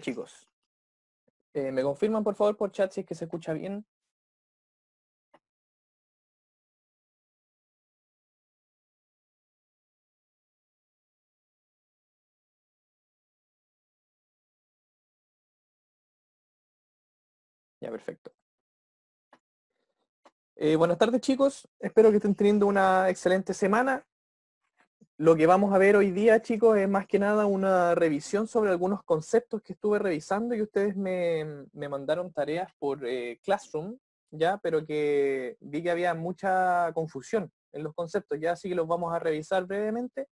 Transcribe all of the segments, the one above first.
chicos, eh, ¿me confirman por favor por chat si es que se escucha bien? Ya, perfecto. Eh, buenas tardes chicos, espero que estén teniendo una excelente semana. Lo que vamos a ver hoy día, chicos, es más que nada una revisión sobre algunos conceptos que estuve revisando y ustedes me, mandaron tareas por eh, Classroom, ya, pero que vi que había mucha confusión en los conceptos, ya, así que los vamos a revisar brevemente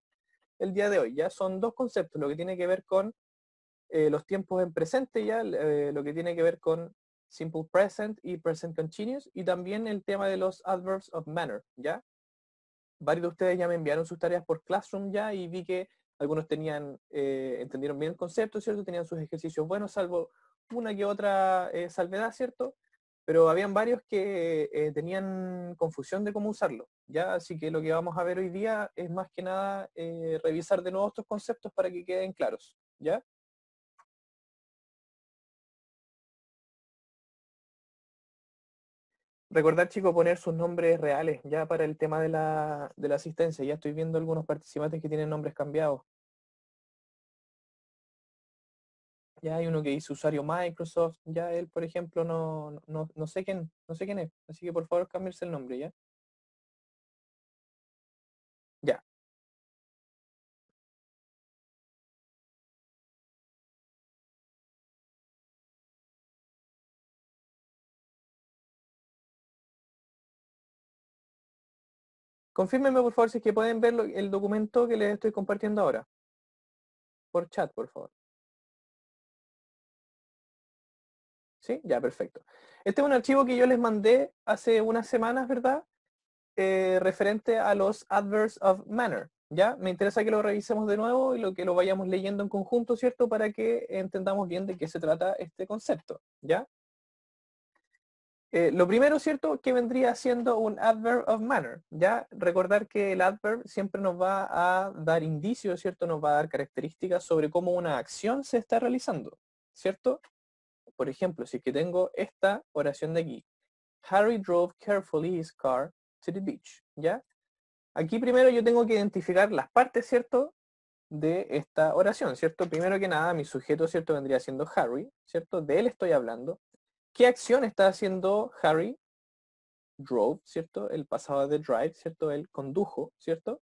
el día de hoy, ya. Son dos conceptos, lo que tiene que ver con eh, los tiempos en presente, ya, eh, lo que tiene que ver con simple present y present continuous, y también el tema de los adverbs of manner, ya varios de ustedes ya me enviaron sus tareas por Classroom ya y vi que algunos tenían, eh, entendieron bien el concepto, ¿cierto? Tenían sus ejercicios buenos, salvo una que otra eh, salvedad, ¿cierto? Pero habían varios que eh, tenían confusión de cómo usarlo, ¿ya? Así que lo que vamos a ver hoy día es más que nada revisar de nuevo estos conceptos para que queden claros, ¿ya? recordar, chicos, poner sus nombres reales ya para el tema de la, de la asistencia. Ya estoy viendo algunos participantes que tienen nombres cambiados. Ya hay uno que dice usuario Microsoft, ya él, por ejemplo, no, no, no, sé quién, no sé quién es. Así que por favor cambiarse el nombre, ¿ya? Confírmenme, por favor, si es que pueden ver el documento que les estoy compartiendo ahora. Por chat, por favor. ¿Sí? Ya, perfecto. Este es un archivo que yo les mandé hace unas semanas, ¿verdad? Eh, referente a los adverse of manner. ¿Ya? Me interesa que lo revisemos de nuevo y lo que lo vayamos leyendo en conjunto, ¿cierto? Para que entendamos bien de qué se trata este concepto. ¿Ya? Eh, lo primero, ¿cierto?, que vendría siendo un adverb of manner. Ya recordar que el adverb siempre nos va a dar indicios, ¿cierto? Nos va a dar características sobre cómo una acción se está realizando, ¿cierto? Por ejemplo, si es que tengo esta oración de aquí. Harry drove carefully his car to the beach, ¿ya? Aquí primero yo tengo que identificar las partes, ¿cierto? de esta oración, ¿cierto? Primero que nada, mi sujeto, ¿cierto? Vendría siendo Harry, ¿cierto? De él estoy hablando. ¿Qué acción está haciendo Harry? Drove, ¿cierto? El pasado de drive, ¿cierto? Él condujo, ¿cierto?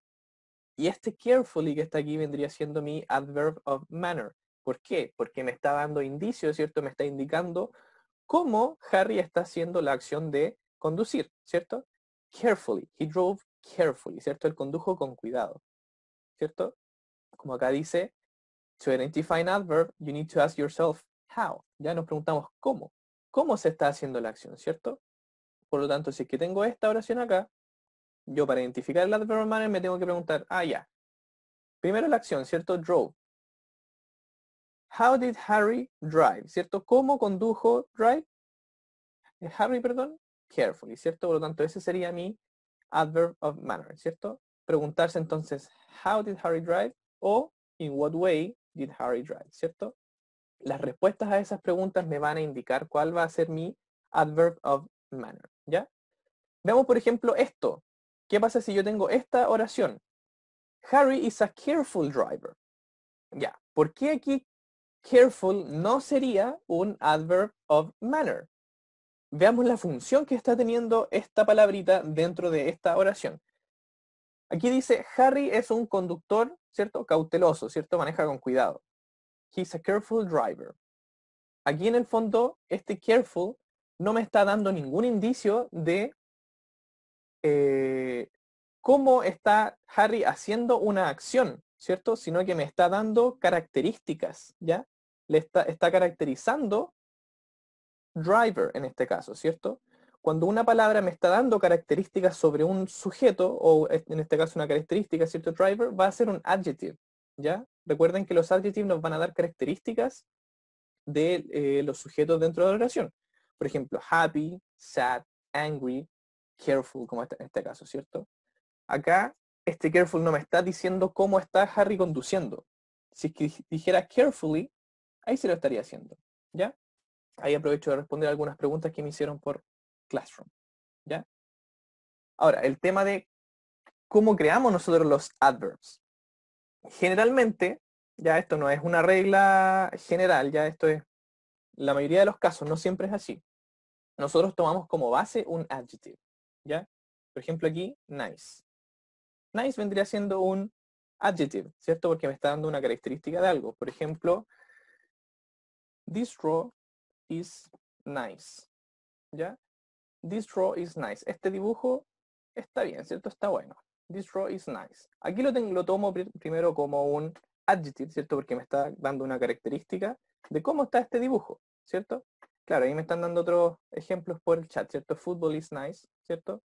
Y este carefully que está aquí vendría siendo mi adverb of manner. ¿Por qué? Porque me está dando indicios, ¿cierto? Me está indicando cómo Harry está haciendo la acción de conducir, ¿cierto? Carefully. He drove carefully, ¿cierto? Él condujo con cuidado, ¿cierto? Como acá dice, to identify an adverb, you need to ask yourself how. Ya nos preguntamos cómo cómo se está haciendo la acción, ¿cierto? Por lo tanto, si es que tengo esta oración acá, yo para identificar el adverb manner me tengo que preguntar, ah, ya. Primero la acción, ¿cierto? Drove. How did Harry drive? ¿Cierto? ¿Cómo condujo drive? Eh, Harry, perdón, carefully, ¿cierto? Por lo tanto, ese sería mi adverb of manner, ¿cierto? Preguntarse entonces, how did Harry drive? O in what way did Harry drive, ¿cierto? Las respuestas a esas preguntas me van a indicar cuál va a ser mi adverb of manner, ¿ya? Veamos, por ejemplo, esto. ¿Qué pasa si yo tengo esta oración? Harry is a careful driver. Ya, ¿por qué aquí careful no sería un adverb of manner? Veamos la función que está teniendo esta palabrita dentro de esta oración. Aquí dice, Harry es un conductor, ¿cierto? Cauteloso, ¿cierto? Maneja con cuidado. He's a careful driver. Aquí en el fondo, este careful no me está dando ningún indicio de eh, cómo está Harry haciendo una acción, ¿cierto? Sino que me está dando características, ¿ya? Le está, está caracterizando driver en este caso, ¿cierto? Cuando una palabra me está dando características sobre un sujeto, o en este caso una característica, ¿cierto? Driver, va a ser un adjective, ¿ya? recuerden que los adjetivos nos van a dar características de eh, los sujetos dentro de la oración. Por ejemplo, happy, sad, angry, careful, como este, en este caso, ¿cierto? Acá, este careful no me está diciendo cómo está Harry conduciendo. Si dijera carefully, ahí se lo estaría haciendo, ¿ya? Ahí aprovecho de responder algunas preguntas que me hicieron por Classroom, ¿ya? Ahora, el tema de cómo creamos nosotros los adverbs generalmente, ya esto no es una regla general, ya esto es, la mayoría de los casos no siempre es así. Nosotros tomamos como base un adjetivo, ¿ya? Por ejemplo aquí, nice. Nice vendría siendo un adjetivo ¿cierto? Porque me está dando una característica de algo. Por ejemplo, this draw is nice, ¿ya? This draw is nice. Este dibujo está bien, ¿cierto? Está bueno this row is nice. Aquí lo, tengo, lo tomo primero como un adjetivo, ¿cierto? Porque me está dando una característica de cómo está este dibujo, ¿cierto? Claro, ahí me están dando otros ejemplos por el chat, ¿cierto? Football is nice, ¿cierto?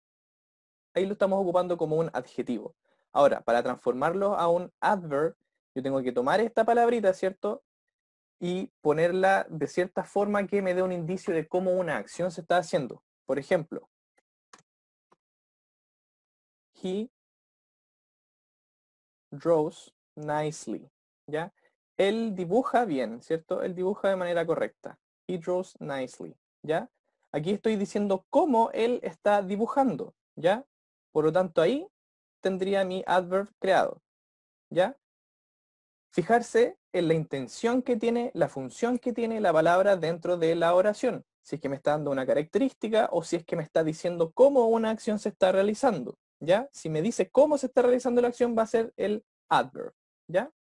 Ahí lo estamos ocupando como un adjetivo. Ahora, para transformarlo a un adverb, yo tengo que tomar esta palabrita, ¿cierto? Y ponerla de cierta forma que me dé un indicio de cómo una acción se está haciendo. Por ejemplo, he draws nicely, ¿ya? Él dibuja bien, ¿cierto? Él dibuja de manera correcta. He draws nicely, ¿ya? Aquí estoy diciendo cómo él está dibujando, ¿ya? Por lo tanto, ahí tendría mi adverb creado, ¿ya? Fijarse en la intención que tiene, la función que tiene la palabra dentro de la oración, si es que me está dando una característica o si es que me está diciendo cómo una acción se está realizando, ¿ya? Si me dice cómo se está realizando la acción, va a ser el adverb, ¿ya?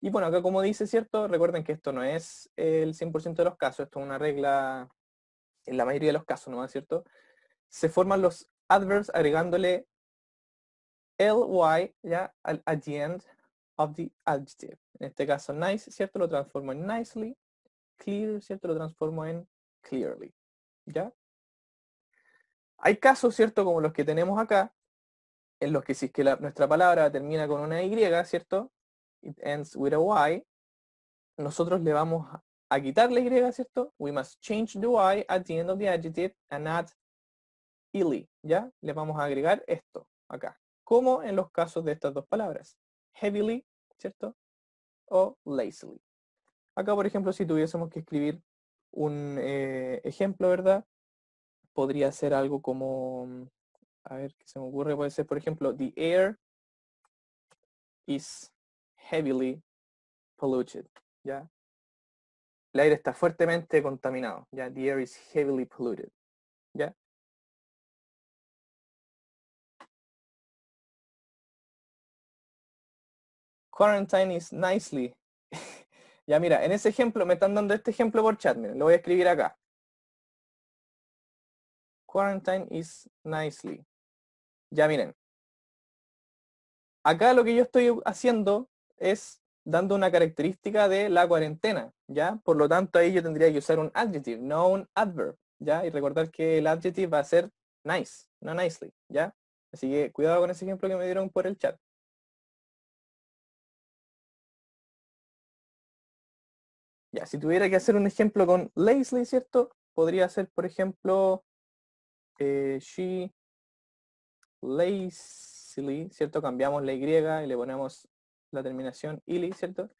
Y bueno, acá como dice, ¿cierto? Recuerden que esto no es el 100% de los casos, esto es una regla en la mayoría de los casos, ¿no es cierto? Se forman los adverbs agregándole ly, ¿ya? Al, at the end of the adjective. En este caso, nice, ¿cierto? Lo transformo en nicely. Clear, ¿cierto? Lo transformo en clearly, ¿ya? Hay casos, ¿cierto? Como los que tenemos acá, en los que si es que nuestra palabra termina con una Y, ¿cierto? It ends with a Y. Nosotros le vamos a quitar la Y, ¿cierto? We must change the Y at the end of the adjective and add illy, ¿ya? Le vamos a agregar esto acá. Como en los casos de estas dos palabras. Heavily, ¿cierto? O lazily. Acá, por ejemplo, si tuviésemos que escribir un eh, ejemplo, ¿verdad? podría ser algo como, mm, a ver, ¿qué se me ocurre? Puede ser, por ejemplo, the air is heavily polluted, ¿ya? El aire está fuertemente contaminado, ¿ya? The air is heavily polluted, ¿ya? Quarantine is nicely. ya mira, en ese ejemplo, me están dando este ejemplo por chat, miren, lo voy a escribir acá. Quarantine is nicely. Ya miren. Acá lo que yo estoy haciendo es dando una característica de la cuarentena, ¿ya? Por lo tanto, ahí yo tendría que usar un adjective, no un adverb, ¿ya? Y recordar que el adjective va a ser nice, no nicely, ¿ya? Así que cuidado con ese ejemplo que me dieron por el chat. Ya, si tuviera que hacer un ejemplo con lazily, ¿cierto? Podría ser, por ejemplo, eh, she lazily, ¿cierto? Cambiamos la Y y le ponemos la terminación ili, ¿cierto?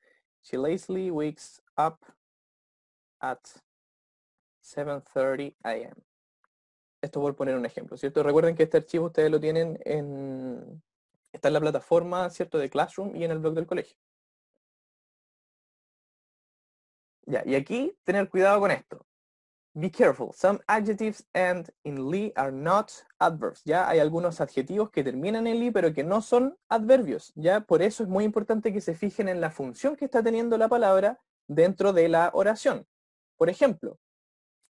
She lazily wakes up at 7.30 am. Esto por poner un ejemplo, ¿cierto? Recuerden que este archivo ustedes lo tienen en... Está en la plataforma, ¿cierto? De Classroom y en el blog del colegio. Ya, y aquí tener cuidado con esto. Be careful. Some adjectives end in li are not adverbs. Ya hay algunos adjetivos que terminan en li pero que no son adverbios. Ya por eso es muy importante que se fijen en la función que está teniendo la palabra dentro de la oración. Por ejemplo,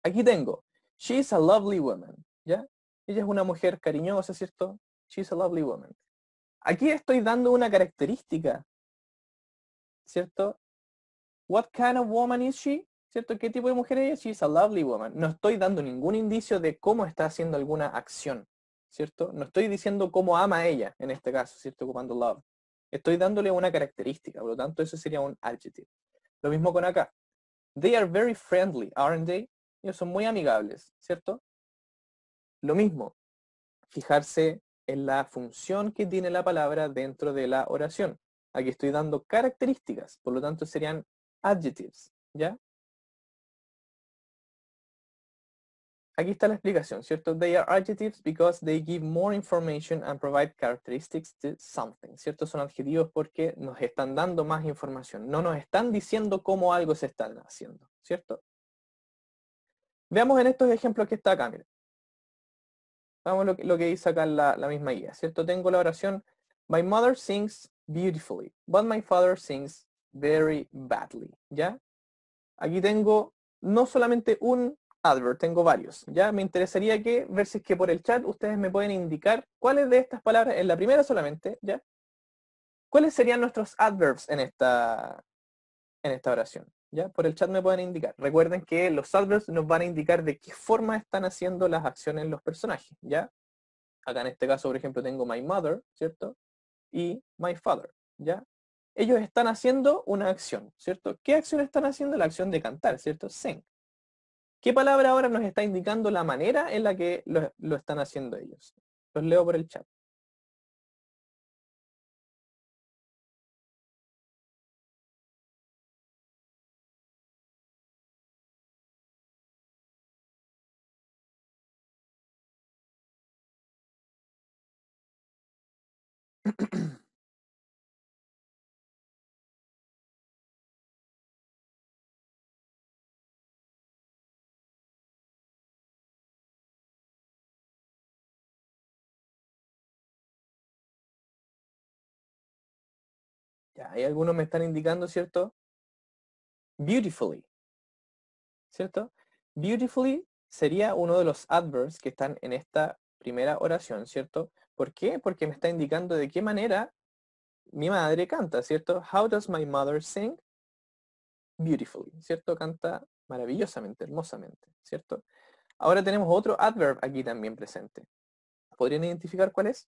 aquí tengo she is a lovely woman. Ya ella es una mujer cariñosa, ¿cierto? She is a lovely woman. Aquí estoy dando una característica, ¿cierto? What kind of woman is she? ¿cierto? ¿Qué tipo de mujer es? ella? She's a lovely woman. No estoy dando ningún indicio de cómo está haciendo alguna acción, ¿cierto? No estoy diciendo cómo ama ella, en este caso, ¿cierto? Ocupando love. Estoy dándole una característica, por lo tanto eso sería un adjective. Lo mismo con acá. They are very friendly, aren't they? Ellos son muy amigables, ¿cierto? Lo mismo, fijarse en la función que tiene la palabra dentro de la oración. Aquí estoy dando características, por lo tanto serían adjectives, ¿ya? Aquí está la explicación, ¿cierto? They are adjectives because they give more information and provide characteristics to something, ¿cierto? Son adjetivos porque nos están dando más información, no nos están diciendo cómo algo se está haciendo, ¿cierto? Veamos en estos ejemplos que está acá, miren. Vamos lo que, lo que dice acá la, la misma guía, ¿cierto? Tengo la oración, my mother sings beautifully, but my father sings very badly, ¿ya? Aquí tengo no solamente un advert, tengo varios. Ya me interesaría que, ver si es que por el chat ustedes me pueden indicar cuáles de estas palabras, en la primera solamente, ¿ya? ¿Cuáles serían nuestros adverbs en esta, en esta oración? ¿Ya? Por el chat me pueden indicar. Recuerden que los adverbs nos van a indicar de qué forma están haciendo las acciones los personajes, ¿ya? Acá en este caso, por ejemplo, tengo my mother, ¿cierto? Y my father, ¿ya? Ellos están haciendo una acción, ¿cierto? ¿Qué acción están haciendo? La acción de cantar, ¿cierto? Sing. ¿Qué palabra ahora nos está indicando la manera en la que lo, están haciendo ellos? Los leo por el chat. Hay algunos me están indicando, ¿cierto? Beautifully. ¿Cierto? Beautifully sería uno de los adverbs que están en esta primera oración, ¿cierto? ¿Por qué? Porque me está indicando de qué manera mi madre canta, ¿cierto? How does my mother sing? Beautifully, ¿cierto? Canta maravillosamente, hermosamente, ¿cierto? Ahora tenemos otro adverb aquí también presente. ¿Podrían identificar cuál es?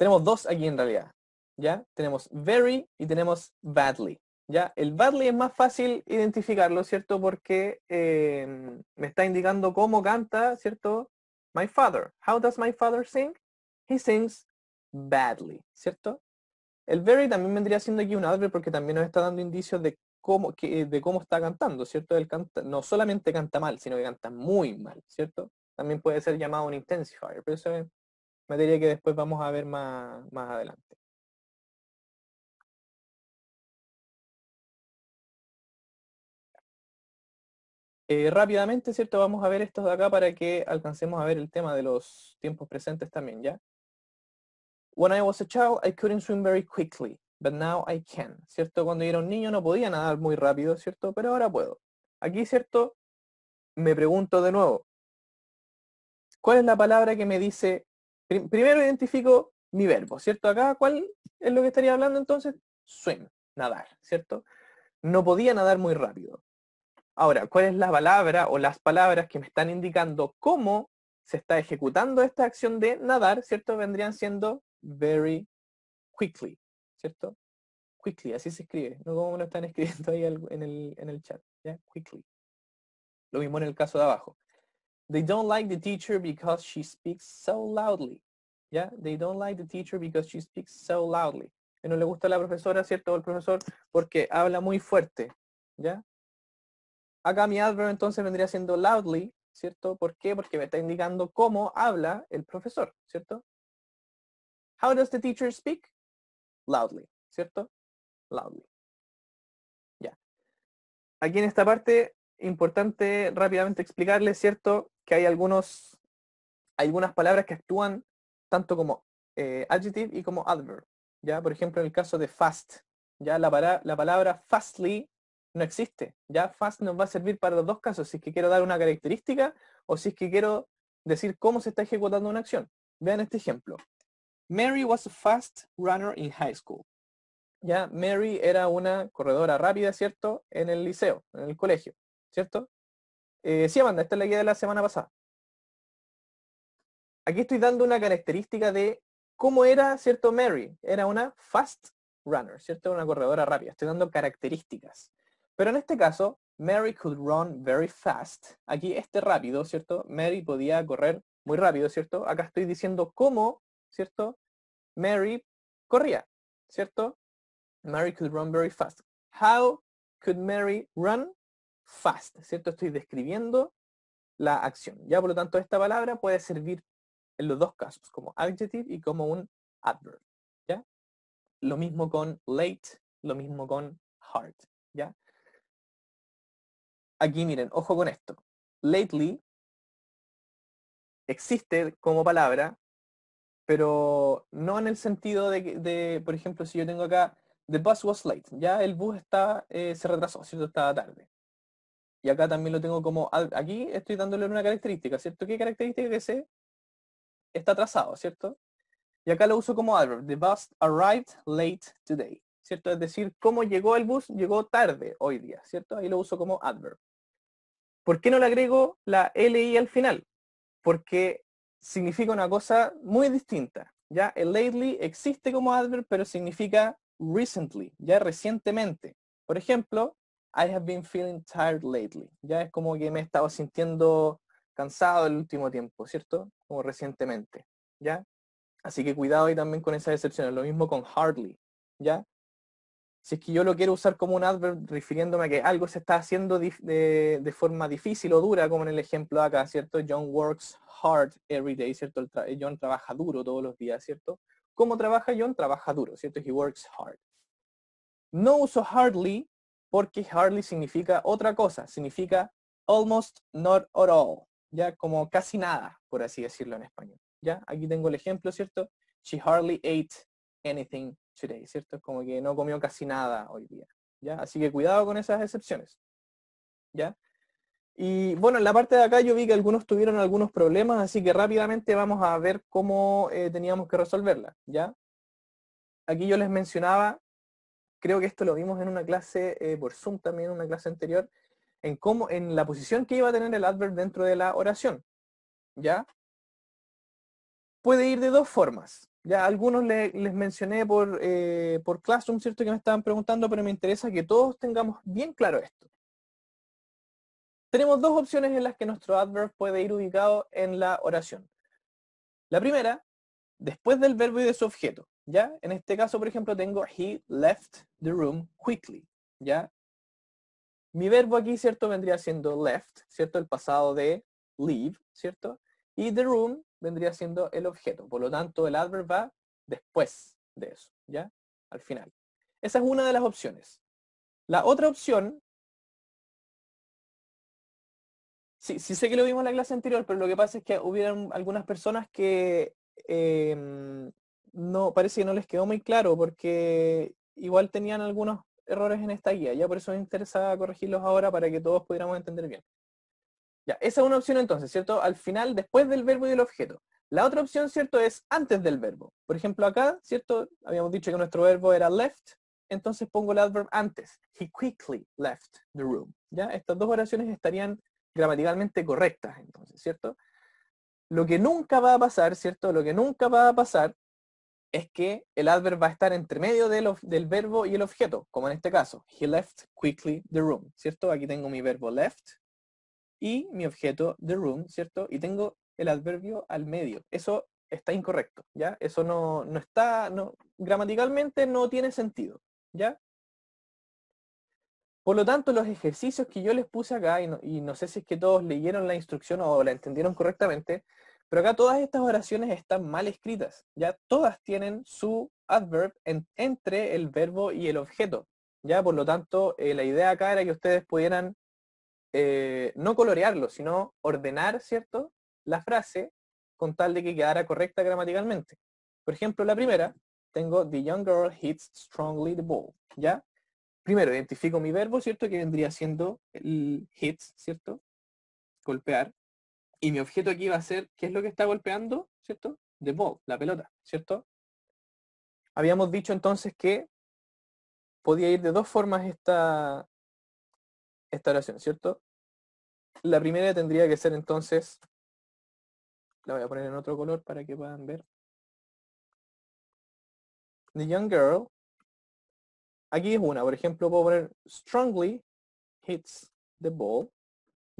Tenemos dos aquí en realidad. ¿Ya? Tenemos very y tenemos badly. ¿Ya? El badly es más fácil identificarlo, ¿cierto? Porque em, me está indicando cómo canta, ¿cierto? My father. How does my father sing? He sings badly, ¿cierto? El very también vendría siendo aquí un adverbio porque también nos está dando indicios de cómo, de cómo está cantando, ¿cierto? Él no solamente canta mal, sino que canta muy mal, ¿cierto? También puede ser llamado un intensifier, pero eso materia que después vamos a ver más, más adelante. Eh, rápidamente, ¿cierto? Vamos a ver estos de acá para que alcancemos a ver el tema de los tiempos presentes también, ¿ya? When I was a child, I couldn't swim very quickly, but now I can, ¿cierto? Cuando era un niño no podía nadar muy rápido, ¿cierto? Pero ahora puedo. Aquí, ¿cierto? Me pregunto de nuevo, ¿cuál es la palabra que me dice primero identifico mi verbo, ¿cierto? Acá, ¿cuál es lo que estaría hablando entonces? Swim, nadar, ¿cierto? No podía nadar muy rápido. Ahora, ¿cuál es la palabra o las palabras que me están indicando cómo se está ejecutando esta acción de nadar, ¿cierto? Vendrían siendo very quickly, ¿cierto? Quickly, así se escribe, no como lo están escribiendo ahí en el, en el chat, ¿ya? Quickly. Lo mismo en el caso de abajo. They don't like the teacher because she speaks so loudly. ¿Ya? They don't like the teacher because she speaks so loudly. Que no le gusta la profesora, ¿cierto? O el profesor porque habla muy fuerte. ¿Ya? Acá mi adverb entonces vendría siendo loudly, ¿cierto? ¿Por qué? Porque me está indicando cómo habla el profesor, ¿cierto? How does the teacher speak? Loudly, ¿cierto? Loudly. Ya. Aquí en esta parte importante rápidamente explicarles, ¿cierto? Que hay algunos, algunas palabras que actúan tanto como eh, adjective y como adverb. ¿ya? Por ejemplo, en el caso de fast, ya la, la palabra fastly no existe. Ya fast nos va a servir para los dos casos, si es que quiero dar una característica o si es que quiero decir cómo se está ejecutando una acción. Vean este ejemplo. Mary was a fast runner in high school. Ya Mary era una corredora rápida, ¿cierto? En el liceo, en el colegio. ¿cierto? Eh, sí, Amanda, esta es la guía de la semana pasada. Aquí estoy dando una característica de cómo era, ¿cierto? Mary era una fast runner, ¿cierto? Una corredora rápida. Estoy dando características. Pero en este caso, Mary could run very fast. Aquí este rápido, ¿cierto? Mary podía correr muy rápido, ¿cierto? Acá estoy diciendo cómo, ¿cierto? Mary corría, ¿cierto? Mary could run very fast. How could Mary run? fast, ¿cierto? Estoy describiendo la acción. Ya, por lo tanto, esta palabra puede servir en los dos casos, como adjective y como un adverb, ¿ya? Lo mismo con late, lo mismo con hard, ¿ya? Aquí miren, ojo con esto. Lately existe como palabra, pero no en el sentido de, por ejemplo, si yo tengo acá, the bus was late, ya el bus está, eh, se retrasó, ¿cierto? Estaba tarde. Y acá también lo tengo como, aquí estoy dándole una característica, ¿cierto? ¿Qué característica que sé? Está trazado, ¿cierto? Y acá lo uso como adverb. The bus arrived late today, ¿cierto? Es decir, cómo llegó el bus, llegó tarde hoy día, ¿cierto? Ahí lo uso como adverb. ¿Por qué no le agrego la LI al final? Porque significa una cosa muy distinta. Ya el lately existe como adverb, pero significa recently, ya recientemente. Por ejemplo, I have been feeling tired lately. Ya es como que me he estado sintiendo cansado el último tiempo, ¿cierto? Como recientemente, ¿ya? Así que cuidado ahí también con esas excepciones. Lo mismo con hardly, ¿ya? Si es que yo lo quiero usar como un adverb refiriéndome a que algo se está haciendo de, forma difícil o dura, como en el ejemplo acá, ¿cierto? John works hard every day, ¿cierto? John trabaja duro todos los días, ¿cierto? ¿Cómo trabaja John? Trabaja duro, ¿cierto? He works hard. No uso hardly porque hardly significa otra cosa, significa almost not at all, ya como casi nada, por así decirlo en español. Ya, aquí tengo el ejemplo, ¿cierto? She hardly ate anything today, ¿cierto? como que no comió casi nada hoy día, ¿ya? Así que cuidado con esas excepciones, ¿ya? Y bueno, en la parte de acá yo vi que algunos tuvieron algunos problemas, así que rápidamente vamos a ver cómo eh, teníamos que resolverla, ¿ya? Aquí yo les mencionaba creo que esto lo vimos en una clase eh, por Zoom también, en una clase anterior, en cómo, en la posición que iba a tener el adverb dentro de la oración. ¿Ya? Puede ir de dos formas. Ya algunos les mencioné por, eh, por Classroom, ¿cierto? Que me estaban preguntando, pero me interesa que todos tengamos bien claro esto. Tenemos dos opciones en las que nuestro adverb puede ir ubicado en la oración. La primera, después del verbo y de su objeto. ¿ya? En este caso, por ejemplo, tengo he left the room quickly, ¿ya? Mi verbo aquí, ¿cierto? Vendría siendo left, ¿cierto? El pasado de leave, ¿cierto? Y the room vendría siendo el objeto. Por lo tanto, el adverb va después de eso, ¿ya? Al final. Esa es una de las opciones. La otra opción... Sí, sí sé que lo vimos en la clase anterior, pero lo que pasa es que hubieron algunas personas que em, no, parece que no les quedó muy claro porque igual tenían algunos errores en esta guía, ya por eso me interesaba corregirlos ahora para que todos pudiéramos entender bien. Ya, esa es una opción entonces, ¿cierto? Al final, después del verbo y del objeto. La otra opción, ¿cierto? Es antes del verbo. Por ejemplo, acá, ¿cierto? Habíamos dicho que nuestro verbo era left, entonces pongo el adverb antes. He quickly left the room. ¿Ya? Estas dos oraciones estarían gramaticalmente correctas, entonces, ¿cierto? Lo que nunca va a pasar, ¿cierto? Lo que nunca va a pasar es que el adverb va a estar entre medio del, del, verbo y el objeto, como en este caso. He left quickly the room, ¿cierto? Aquí tengo mi verbo left y mi objeto the room, ¿cierto? Y tengo el adverbio al medio. Eso está incorrecto, ¿ya? Eso no, está, no, gramaticalmente no tiene sentido, ¿ya? Por lo tanto, los ejercicios que yo les puse acá, y no sé si es que todos leyeron la instrucción o la entendieron correctamente, pero acá todas estas oraciones están mal escritas, ya todas tienen su adverb entre el verbo y el objeto, ya por lo tanto eh, la idea acá era que ustedes pudieran eh, no colorearlo, sino ordenar, ¿cierto? La frase con tal de que quedara correcta gramaticalmente. Por ejemplo, la primera, tengo the young girl hits strongly the ball, ¿ya? Primero identifico mi verbo, ¿cierto? Que vendría siendo el hits, ¿cierto? Golpear. Y mi objeto aquí va a ser, ¿qué es lo que está golpeando? ¿Cierto? The ball, la pelota, ¿cierto? Habíamos dicho entonces que podía ir de dos formas esta, esta oración, ¿cierto? La primera tendría que ser entonces, la voy a poner en otro color para que puedan ver. The young girl, aquí es una, por ejemplo, puedo poner strongly hits the ball.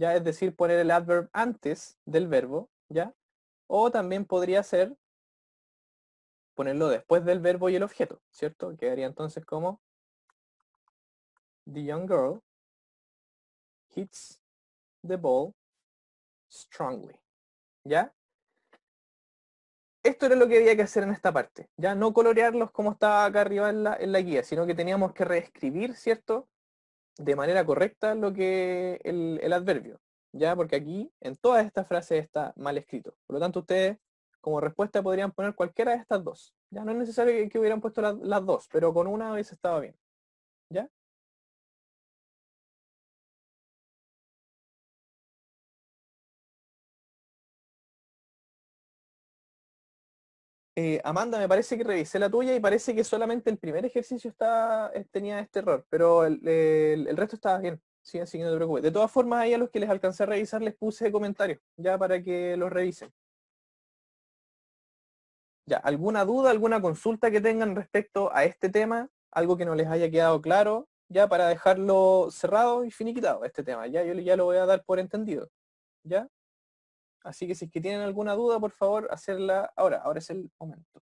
Es decir, poner el adverb antes del verbo, ¿ya? O también podría ser ponerlo después del verbo y el objeto, ¿cierto? Quedaría entonces como The young girl hits the ball strongly, ¿ya? Esto era lo que había que hacer en esta parte, ya no colorearlos como estaba acá arriba en la, en la guía, sino que teníamos que reescribir, ¿cierto? de manera correcta lo que el, adverbio, ¿ya? Porque aquí en todas estas frases está mal escrito. Por lo tanto, ustedes como respuesta podrían poner cualquiera de estas dos. Ya no es necesario que, hubieran puesto las dos, pero con una hubiese estado bien. ¿Ya? Eh, Amanda, me parece que revisé la tuya y parece que solamente el primer ejercicio está, eh, tenía este error, pero el, resto estaba bien. siguen así no De todas formas, ahí a los que les alcancé a revisar les puse comentarios, ya para que los revisen. Ya, ¿alguna duda, alguna consulta que tengan respecto a este tema? Algo que no les haya quedado claro, ya para dejarlo cerrado y finiquitado este tema. Ya yo ya lo voy a dar por entendido. ¿Ya? Así que si es que tienen alguna duda, por favor, hacerla ahora. Ahora es el momento.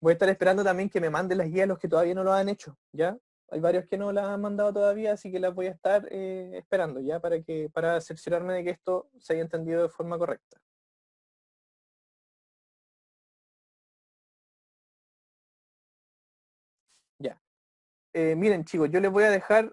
Voy a estar esperando también que me manden las guías los que todavía no lo han hecho, ¿ya? Hay varios que no las han mandado todavía, así que las voy a estar eh, esperando, ¿ya? Para, que, para cerciorarme de que esto se haya entendido de forma correcta. Eh, miren chicos, yo les voy a dejar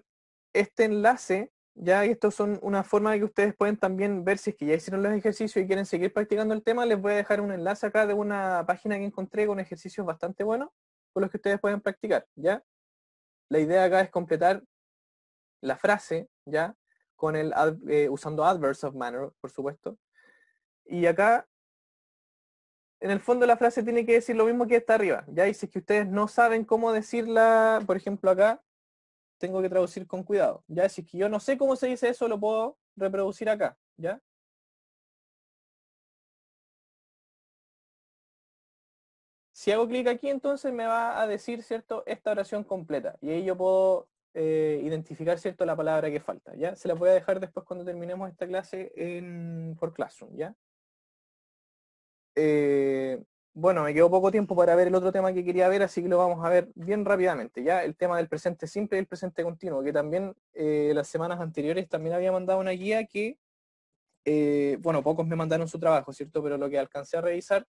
este enlace, ya estos son una forma de que ustedes pueden también ver si es que ya hicieron los ejercicios y quieren seguir practicando el tema, les voy a dejar un enlace acá de una página que encontré con ejercicios bastante buenos con los que ustedes pueden practicar, ¿ya? La idea acá es completar la frase, ¿ya? Con el, eh, usando adverbs of manner, por supuesto. Y acá en el fondo la frase tiene que decir lo mismo que está arriba. Ya dice si es que ustedes no saben cómo decirla, por ejemplo acá, tengo que traducir con cuidado. Ya si es que yo no sé cómo se dice eso, lo puedo reproducir acá. ¿Ya? Si hago clic aquí, entonces me va a decir, ¿cierto?, esta oración completa. Y ahí yo puedo eh, identificar, ¿cierto?, la palabra que falta, ¿ya? Se la voy a dejar después cuando terminemos esta clase por Classroom, ¿ya? Eh, bueno, me quedó poco tiempo para ver el otro tema que quería ver, así que lo vamos a ver bien rápidamente. Ya el tema del presente simple y el presente continuo, que también eh, las semanas anteriores también había mandado una guía que, eh, bueno, pocos me mandaron su trabajo, ¿cierto? Pero lo que alcancé a revisar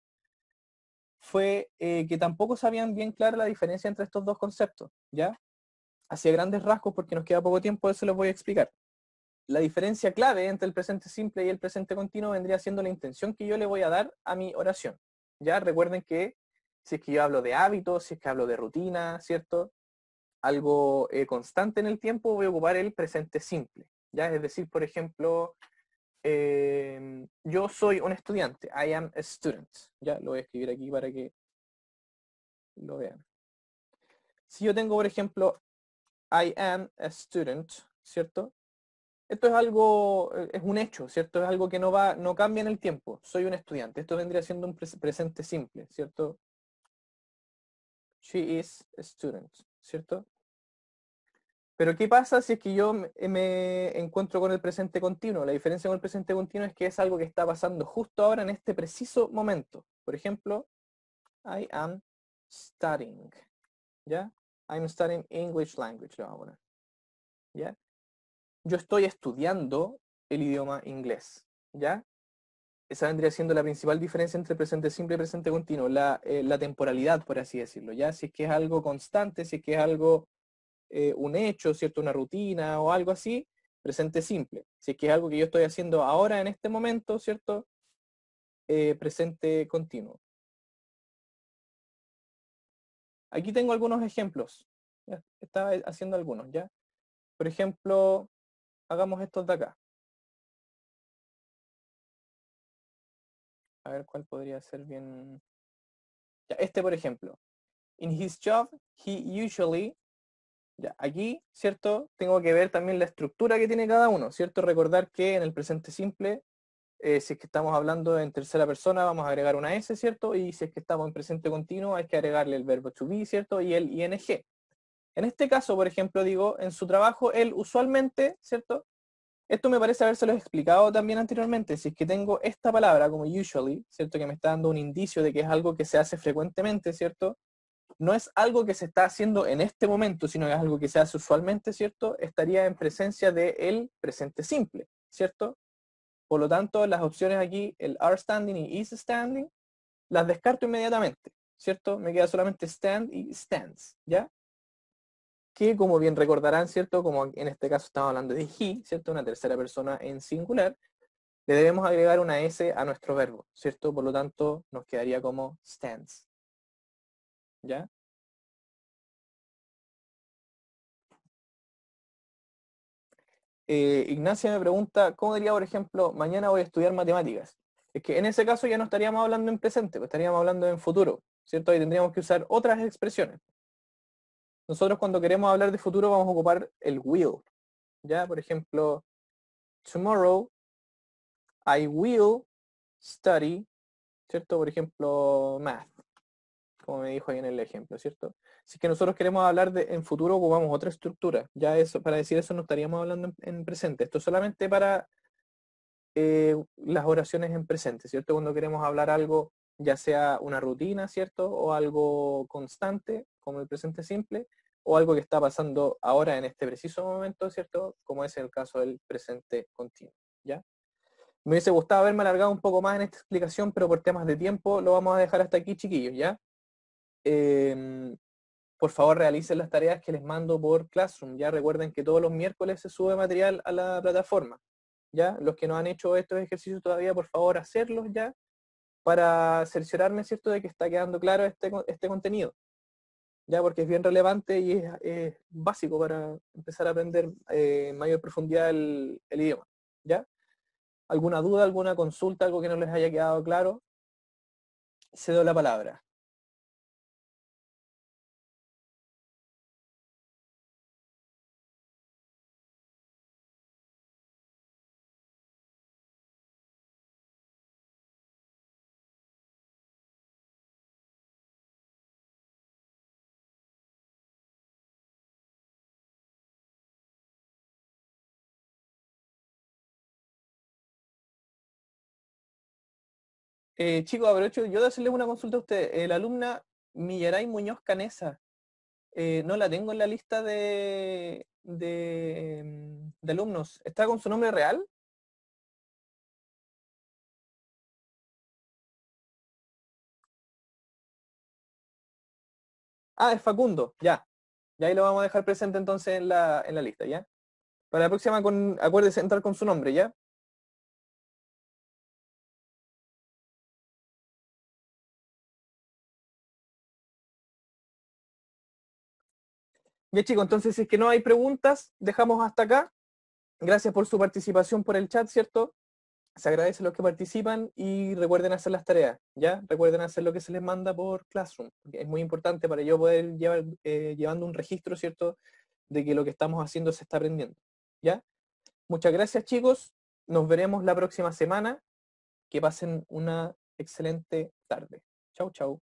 fue que tampoco sabían bien clara la diferencia entre estos dos conceptos, ¿ya? Hacia grandes rasgos, porque nos queda poco tiempo, eso los voy a explicar la diferencia clave entre el presente simple y el presente continuo vendría siendo la intención que yo le voy a dar a mi oración. Ya recuerden que si es que yo hablo de hábitos, si es que hablo de rutina, ¿cierto? Algo eh, constante en el tiempo, voy a ocupar el presente simple. ¿ya? Es decir, por ejemplo, em, yo soy un estudiante, I am a student. Ya lo voy a escribir aquí para que lo vean. Si yo tengo, por ejemplo, I am a student, ¿cierto? esto es algo, eh, es un hecho, ¿cierto? Es algo que no va, no cambia en el tiempo. Soy un estudiante. Esto vendría siendo un presente simple, ¿cierto? She is a student, ¿cierto? Pero ¿qué pasa si es que yo eh, me encuentro con el presente continuo? La diferencia con el presente continuo es que es algo que está pasando justo ahora en este preciso momento. Por ejemplo, I am studying. ¿Ya? I'm studying English language, lo vamos a poner. ¿Ya? yo estoy estudiando el idioma inglés, ¿ya? Esa vendría siendo la principal diferencia entre presente simple y presente continuo, la, eh, temporalidad, por así decirlo, ¿ya? Si es que es algo constante, si es que es algo, eh, un hecho, ¿cierto? Una rutina o algo así, presente simple. Si es que es algo que yo estoy haciendo ahora, en este momento, ¿cierto? Eh, presente continuo. Aquí tengo algunos ejemplos. estaba haciendo algunos, ¿ya? Por ejemplo, hagamos estos de acá. A ver cuál podría ser bien... este, por ejemplo. In his job, he usually... Ya, aquí, ¿cierto? Tengo que ver también la estructura que tiene cada uno, ¿cierto? Recordar que en el presente simple, eh, si es que estamos hablando en tercera persona, vamos a agregar una S, ¿cierto? Y si es que estamos en presente continuo, hay que agregarle el verbo to be, ¿cierto? Y el ING. En este caso, por ejemplo, digo, en su trabajo, él usualmente, ¿cierto? Esto me parece habérselo explicado también anteriormente. Si es que tengo esta palabra como usually, ¿cierto? Que me está dando un indicio de que es algo que se hace frecuentemente, ¿cierto? No es algo que se está haciendo en este momento, sino que es algo que se hace usualmente, ¿cierto? Estaría en presencia de el presente simple, ¿cierto? Por lo tanto, las opciones aquí, el are standing y is standing, las descarto inmediatamente, ¿cierto? Me queda solamente stand y stands, ¿ya? que como bien recordarán, ¿cierto? Como en este caso estamos hablando de he, ¿cierto? Una tercera persona en singular, le debemos agregar una S a nuestro verbo, ¿cierto? Por lo tanto, nos quedaría como stands. ¿Ya? Eh, Ignacia me pregunta, ¿cómo diría, por ejemplo, mañana voy a estudiar matemáticas? Es que en ese caso ya no estaríamos hablando en presente, pues, estaríamos hablando en futuro, ¿cierto? Ahí tendríamos que usar otras expresiones nosotros cuando queremos hablar de futuro vamos a ocupar el will. ¿Ya? Por ejemplo, tomorrow I will study, ¿cierto? Por ejemplo, math, como me dijo ahí en el ejemplo, ¿cierto? Si que nosotros queremos hablar de en futuro ocupamos otra estructura. Ya eso, para decir eso no estaríamos hablando en, presente. Esto solamente para eh, las oraciones en presente, ¿cierto? Cuando queremos hablar algo, ya sea una rutina, ¿cierto? O algo constante, como el presente simple, o algo que está pasando ahora en este preciso momento, ¿cierto? Como es el caso del presente continuo, ¿ya? Me hubiese gustado haberme alargado un poco más en esta explicación, pero por temas de tiempo lo vamos a dejar hasta aquí, chiquillos, ¿ya? Em, por favor, realicen las tareas que les mando por Classroom, ¿ya? Recuerden que todos los miércoles se sube material a la plataforma, ¿ya? Los que no han hecho estos ejercicios todavía, por favor, hacerlos, ¿ya? Para cerciorarme, ¿cierto?, de que está quedando claro este, este contenido ya porque es bien relevante y es, básico para empezar a aprender eh, en mayor profundidad el, idioma. ¿ya? ¿Alguna duda, alguna consulta, algo que no les haya quedado claro? Cedo la palabra. Eh, chicos, aprovecho yo de hacerle una consulta a usted. El alumna Millaray Muñoz Canesa, eh, no la tengo en la lista de, mm, de, alumnos. ¿Está con su nombre real? Ah, es Facundo, ya. Y ahí lo vamos a dejar presente entonces en la, en la lista, ¿ya? Para la próxima, con, acuérdese entrar con su nombre, ¿ya? Bien, chicos, entonces si es que no hay preguntas, dejamos hasta acá. Gracias por su participación por el chat, ¿cierto? Se agradece a los que participan y recuerden hacer las tareas, ¿ya? Recuerden hacer lo que se les manda por Classroom. Es muy importante para yo poder llevar eh, llevando un registro, ¿cierto? De que lo que estamos haciendo se está aprendiendo, ¿ya? Muchas gracias chicos. Nos veremos la próxima semana. Que pasen una excelente tarde. Chau, chau.